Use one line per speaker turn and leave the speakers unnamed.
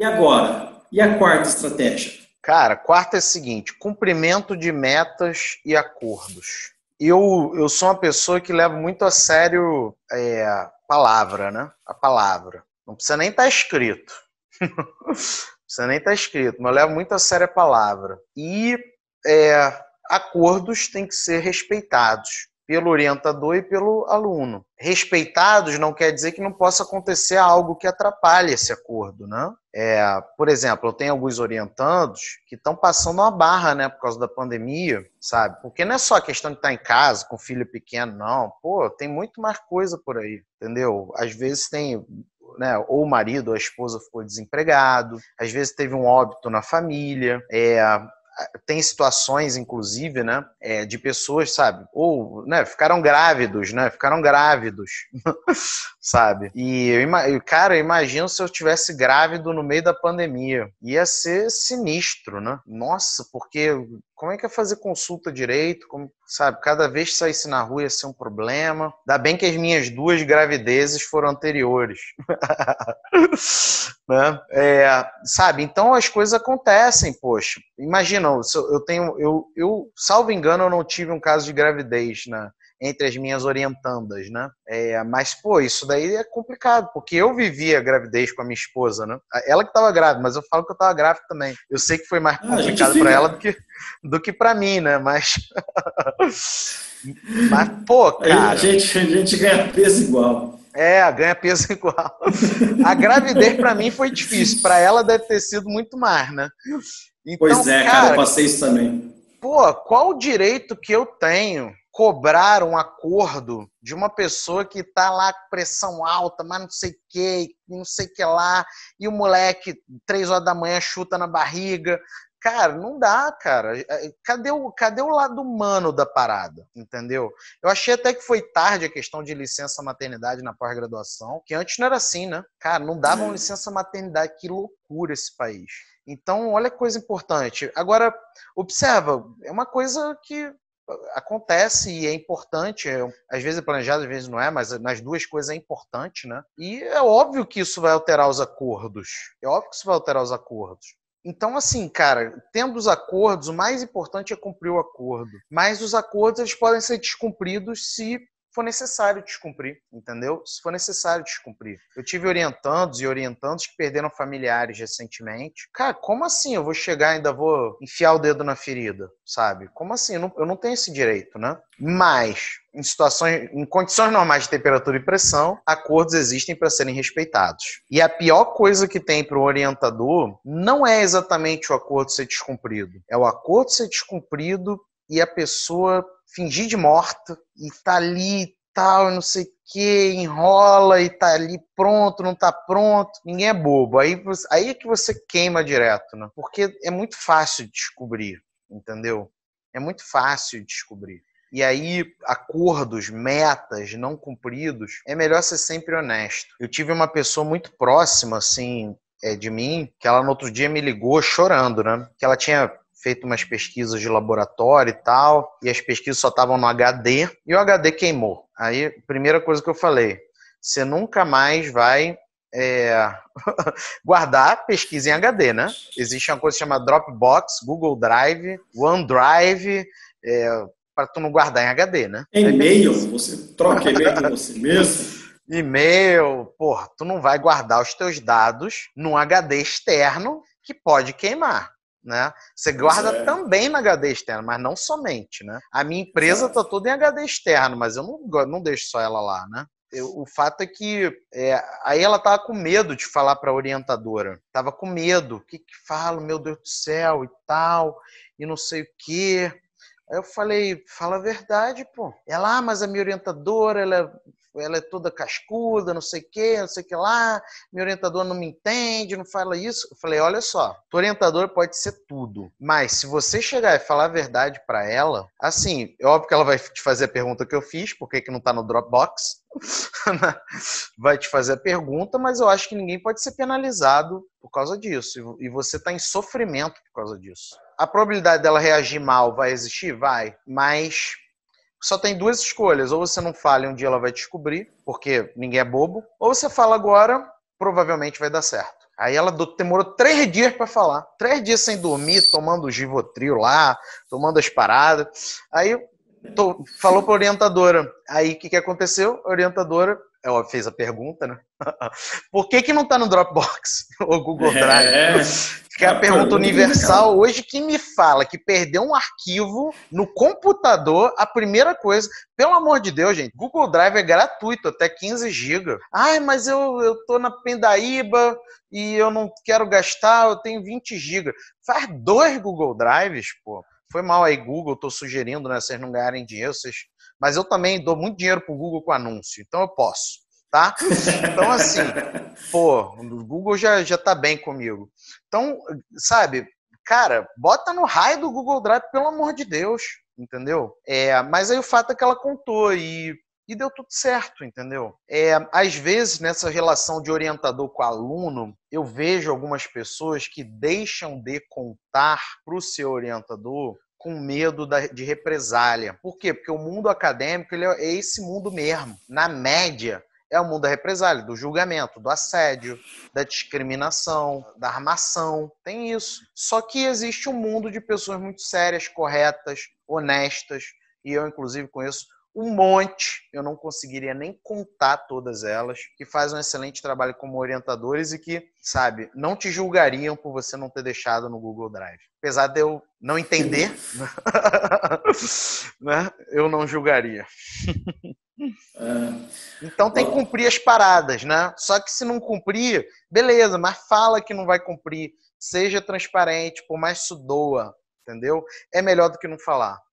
E agora? E a quarta estratégia? Cara, quarta é a seguinte: cumprimento de metas e acordos. Eu, eu sou uma pessoa que leva muito a sério é, a palavra, né? A palavra. Não precisa nem estar tá escrito. Não precisa nem estar tá escrito, mas eu levo muito a sério a palavra. E é, acordos têm que ser respeitados pelo orientador e pelo aluno. Respeitados não quer dizer que não possa acontecer algo que atrapalhe esse acordo, né? É, por exemplo, eu tenho alguns orientandos que estão passando uma barra, né, por causa da pandemia, sabe? Porque não é só a questão de estar tá em casa com filho pequeno, não. Pô, tem muito mais coisa por aí, entendeu? Às vezes tem né, ou o marido ou a esposa ficou desempregado, às vezes teve um óbito na família, é, tem situações, inclusive, né, é, de pessoas, sabe, ou, né, ficaram grávidos, né, ficaram grávidos, sabe? E, eu, cara, eu imagino se eu tivesse grávido no meio da pandemia. Ia ser sinistro, né? Nossa, porque como é que é fazer consulta direito? Como, sabe, cada vez que saísse na rua ia ser um problema. Ainda bem que as minhas duas gravidezes foram anteriores. né? é, sabe, então as coisas acontecem, poxa. Imagina, eu tenho, eu, eu, salvo engano, eu não tive um caso de gravidez na, né? entre as minhas orientandas, né? É, mas, pô, isso daí é complicado, porque eu vivia a gravidez com a minha esposa, né? Ela que tava grávida, mas eu falo que eu tava grávida também. Eu sei que foi mais ah, complicado ah, para ela do que, do que para mim, né? Mas. mas, pô, cara. A gente, a gente ganha peso igual. É, ganha peso igual. A gravidez para mim foi difícil, para ela deve ter sido muito mais, né? Então, pois é, cara, cara, eu passei isso também. Pô, qual o direito que eu tenho cobrar um acordo de uma pessoa que está lá com pressão alta, mas não sei o que, não sei o que lá, e o moleque, três horas da manhã, chuta na barriga. Cara, não dá, cara. É, é, cadê o, cadê o lado humano da parada? Entendeu? Eu achei até que foi tarde a questão de licença maternidade na pós-graduação, que antes não era assim, né? Cara, não davam licença maternidade. Que loucura esse país. Então, olha que coisa importante. Agora, observa, é uma coisa que acontece e é importante. É às vezes é planejado, às vezes não é, mas nas duas coisas é importante, né? E é óbvio que isso vai alterar os acordos. É óbvio que isso vai alterar os acordos. Então, assim, cara, tendo os acordos, o mais importante é cumprir o acordo. Mas os acordos eles podem ser descumpridos se for necessário descumprir, entendeu? Se for necessário descumprir. Eu tive orientandos e orientandos que perderam familiares recentemente. Cara, como assim eu vou chegar e ainda vou enfiar o dedo na ferida, sabe? Como assim? Eu não, tenho esse direito, né? Mas, em situações, em condições normais de temperatura e pressão, acordos existem para serem respeitados. E a pior coisa que tem para o orientador não é exatamente o acordo ser descumprido, é o acordo ser descumprido e a pessoa fingir de morta e tá ali e tal, não sei o que, enrola e tá ali pronto, não tá pronto. Ninguém é bobo. Aí, aí é que você queima direto, né? Porque é muito fácil descobrir, entendeu? É muito fácil descobrir. E aí, acordos, metas não cumpridos, é melhor ser sempre honesto. Eu tive uma pessoa muito próxima, assim, é, de mim, que ela no outro dia me ligou chorando, né? Que ela tinha feito umas pesquisas de laboratório e tal, e as pesquisas só estavam no HD, e o HD queimou. Aí, primeira coisa que eu falei, você nunca mais vai é, guardar pesquisa em HD, né? Existe uma coisa chamada Dropbox, Google Drive, OneDrive, é, para tu não guardar em HD, né? É e-mail, você troca e-mail você mesmo. E-mail, porra, tu não vai guardar os teus dados num HD externo que pode queimar né? Você guarda é. também na HD externa, mas não somente, né? A minha empresa está toda em HD externo, mas eu não, não deixo só ela lá, né? Eu, o fato é que é, aí ela tava com medo de falar para a orientadora. Tava com medo. O que que falo? Meu Deus do céu e tal. E não sei o quê. Aí eu falei, fala a verdade, pô. Ela, ah, mas a minha orientadora, ela é ela é toda cascuda, não sei o que, não sei o que lá, meu orientador não me entende, não fala isso. Eu falei, olha só, teu orientador pode ser tudo, mas se você chegar e falar a verdade para ela, assim, é óbvio que ela vai te fazer a pergunta que eu fiz, por que, que não tá no Dropbox, vai te fazer a pergunta, mas eu acho que ninguém pode ser penalizado por causa disso. E você está em sofrimento por causa disso. A probabilidade dela reagir mal vai existir? Vai. Mas só tem duas escolhas. Ou você não fala e um dia ela vai descobrir, porque ninguém é bobo. Ou você fala agora, provavelmente vai dar certo. Aí ela demorou três dias para falar. Três dias sem dormir, tomando o Givotril lá, tomando as paradas. Aí tô, falou pra orientadora. Aí o que, que aconteceu? A orientadora ela fez a pergunta, né? Por que, que não está no Dropbox ou Google é. Drive? É. Que é a ah, pergunta universal hoje que me fala que perdeu um arquivo no computador, a primeira coisa, pelo amor de Deus, gente, Google Drive é gratuito, até 15 GB. Ai, mas eu, eu tô na Pendaíba e eu não quero gastar, eu tenho 20 GB. Faz dois Google Drives, pô. Foi mal aí, Google, tô sugerindo, né? Vocês não ganharem dinheiro, vocês... mas eu também dou muito dinheiro pro Google com anúncio, então eu posso tá? Então, assim, pô, o Google já, já tá bem comigo. Então, sabe, cara, bota no raio do Google Drive, pelo amor de Deus, entendeu? É, mas aí o fato é que ela contou e, e deu tudo certo, entendeu? É, às vezes, nessa relação de orientador com aluno, eu vejo algumas pessoas que deixam de contar para o seu orientador com medo de represália. Por quê? Porque o mundo acadêmico ele é, é esse mundo mesmo. Na média, é o mundo da represália, do julgamento, do assédio, da discriminação, da armação. Tem isso. Só que existe um mundo de pessoas muito sérias, corretas, honestas, e eu, inclusive, conheço um monte, eu não conseguiria nem contar todas elas, que fazem um excelente trabalho como orientadores e que, sabe, não te julgariam por você não ter deixado no Google Drive. Apesar de eu não entender, né? eu não julgaria. Então tem que cumprir as paradas, né? Só que se não cumprir, beleza, mas fala que não vai cumprir. Seja transparente, por mais isso doa, entendeu? É melhor do que não falar.